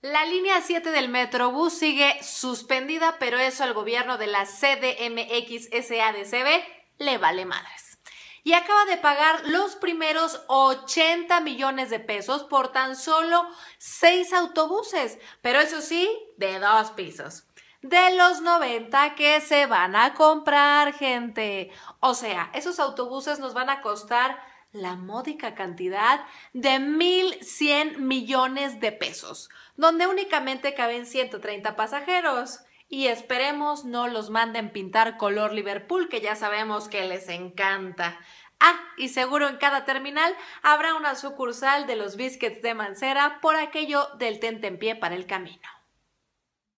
La línea 7 del Metrobús sigue suspendida, pero eso al gobierno de la CDMX SADCB le vale madres. Y acaba de pagar los primeros 80 millones de pesos por tan solo 6 autobuses, pero eso sí, de dos pisos. De los 90 que se van a comprar, gente. O sea, esos autobuses nos van a costar la módica cantidad de 1.100 millones de pesos, donde únicamente caben 130 pasajeros. Y esperemos no los manden pintar color Liverpool, que ya sabemos que les encanta. Ah, y seguro en cada terminal habrá una sucursal de los biscuits de Mancera por aquello del en pie para el camino.